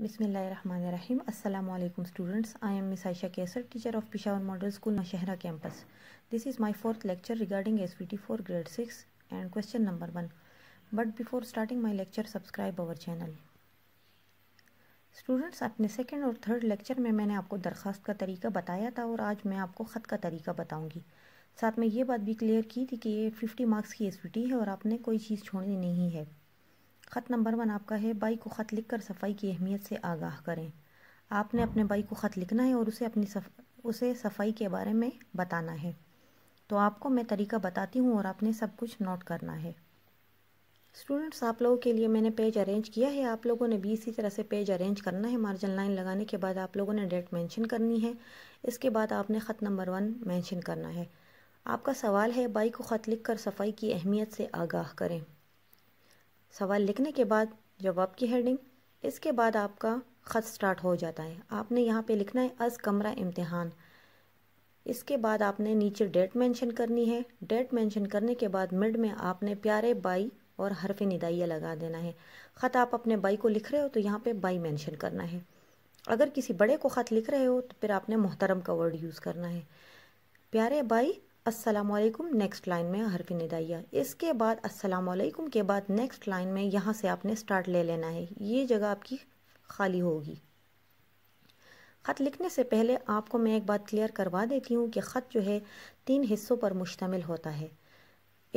बिसमीम अल्लाम students I am miss Ayesha Kaiser teacher of Peshawar model school Nowshera campus this is my fourth lecture regarding S V T four grade six and question number one but before starting my lecture subscribe our channel students अपने second और third lecture में मैंने आपको दरख्वास्त का तरीका बताया था और आज मैं आपको ख़त का तरीका बताऊँगी साथ में ये बात भी क्लियर की थी कि ये फिफ्टी मार्क्स की एस वी टी है और आपने कोई चीज़ छोड़नी नहीं है ख़त नंबर वन आपका है बाई को ख़त लिख कर सफाई की अहमियत से आगाह करें आपने अपने बाई को ख़त लिखना है और उसे अपनी सफ उसे सफाई के बारे में बताना है तो आपको मैं तरीका बताती हूँ और आपने सब कुछ नोट करना है स्टूडेंट्स आप लोगों के लिए मैंने पेज अरेंज किया है आप लोगों ने भी इसी तरह से पेज अरेंज करना है मार्जिन लाइन लगाने के बाद आप लोगों ने डेट मेंशन करनी है इसके बाद आपने ख़त नंबर वन मेंशन करना है आपका सवाल है बाई को ख़त लिख कर सफाई की अहमियत से आगाह करें सवाल लिखने के बाद जवाब की हेडिंग इसके बाद आपका ख़त स्टार्ट हो जाता है आपने यहाँ पे लिखना है अज़ कमरा इम्तहान इसके बाद आपने नीचे डेट मेंशन करनी है डेट मेंशन करने के बाद मिड में आपने प्यारे बाई और हरफ निदाइया लगा देना है ख़त आप अपने बाई को लिख रहे हो तो यहाँ पे बाई मेंशन करना है अगर किसी बड़े को ख़त लिख रहे हो तो फिर आपने मोहतरम का वर्ड यूज़ करना है प्यारे बाई असलकुम नेक्स्ट लाइन में हरफ निदाइया इसके बाद असलकुम के बाद नेक्स्ट लाइन में यहाँ से आपने स्टार्ट ले लेना है ये जगह आपकी खाली होगी ख़त लिखने से पहले आपको मैं एक बात क्लियर करवा देती हूँ कि ख़त जो है तीन हिस्सों पर मुश्तमिल होता है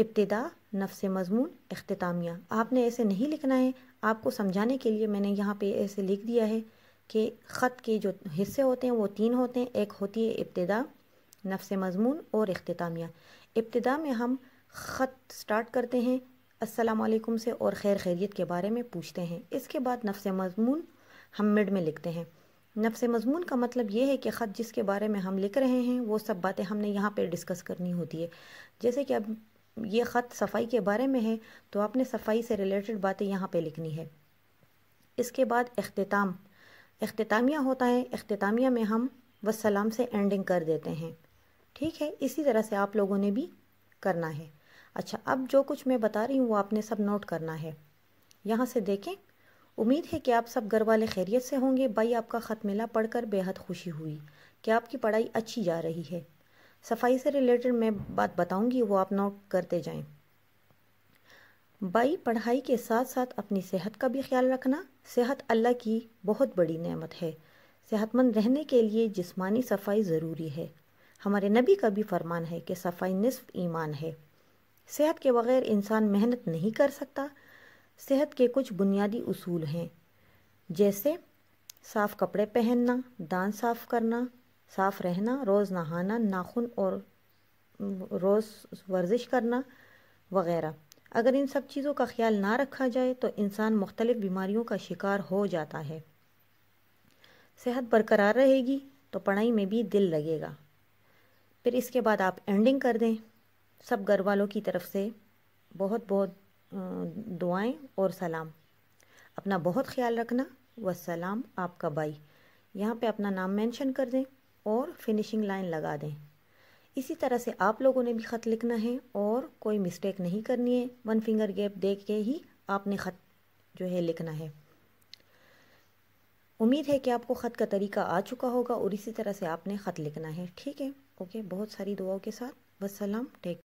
इब्तदा नफ्स मजमून अख्तामिया आपने ऐसे नहीं लिखना है आपको समझाने के लिए मैंने यहाँ पे ऐसे लिख दिया है कि ख़त के जो हिस्से होते हैं वो तीन होते हैं एक होती है इब्तदा नफ्स मज़मून और अख्तामिया इब्तदा में हम ख़त स्टार्ट करते हैं असलकुम से और खैर खैरियत के बारे में पूछते हैं इसके बाद नफ्स मज़मून हम मिड में लिखते हैं नफ्स मज़मून का मतलब ये है कि ख़त जिसके बारे में हम लिख रहे हैं वो सब बातें हमने यहाँ पर डिस्कस करनी होती है जैसे कि अब ये ख़त सफाई के बारे में है तो आपने सफाई से रिलेटेड बातें यहाँ पर लिखनी है इसके बाद अख्ताम अख्तामिया होता है अख्तामिया में हम वसलाम से एंडिंग कर देते हैं ठीक है इसी तरह से आप लोगों ने भी करना है अच्छा अब जो कुछ मैं बता रही हूँ वो आपने सब नोट करना है यहाँ से देखें उम्मीद है कि आप सब घर वाले खैरियत से होंगे भाई आपका ख़त मिला पढ़कर बेहद खुशी हुई कि आपकी पढ़ाई अच्छी जा रही है सफाई से रिलेटेड मैं बात बताऊंगी वो आप नोट करते जाएं भाई पढ़ाई के साथ साथ अपनी सेहत का भी ख्याल रखना सेहत अल्लाह की बहुत बड़ी नेमत है सेहतमंद रहने के लिए जिस्मानी सफाई ज़रूरी है हमारे नबी का भी फरमान है कि सफाई नसफ ईमान है सेहत के बग़ैर इंसान मेहनत नहीं कर सकता सेहत के कुछ बुनियादी असूल हैं जैसे साफ़ कपड़े पहनना दांत साफ़ करना साफ़ रहना रोज़ नहाना नाखून और रोज़ वर्जिश करना वगैरह अगर इन सब चीज़ों का ख्याल ना रखा जाए तो इंसान मुख्तलिफ़ बीमारियों का शिकार हो जाता है सेहत बरकरार रहेगी तो पढ़ाई में भी दिल लगेगा फिर इसके बाद आप एंडिंग कर दें सब घर वालों की तरफ से बहुत बहुत दुआएं और सलाम अपना बहुत ख्याल रखना व सलाम आपका बाई यहाँ पे अपना नाम मेंशन कर दें और फिनिशिंग लाइन लगा दें इसी तरह से आप लोगों ने भी ख़त लिखना है और कोई मिस्टेक नहीं करनी है वन फिंगर गैप दे के ही आपने ख़त जो है लिखना है उम्मीद है कि आपको ख़त का तरीका आ चुका होगा और इसी तरह से आपने ख़त लिखना है ठीक है ओके बहुत सारी दुआओं के साथ वसलम टेक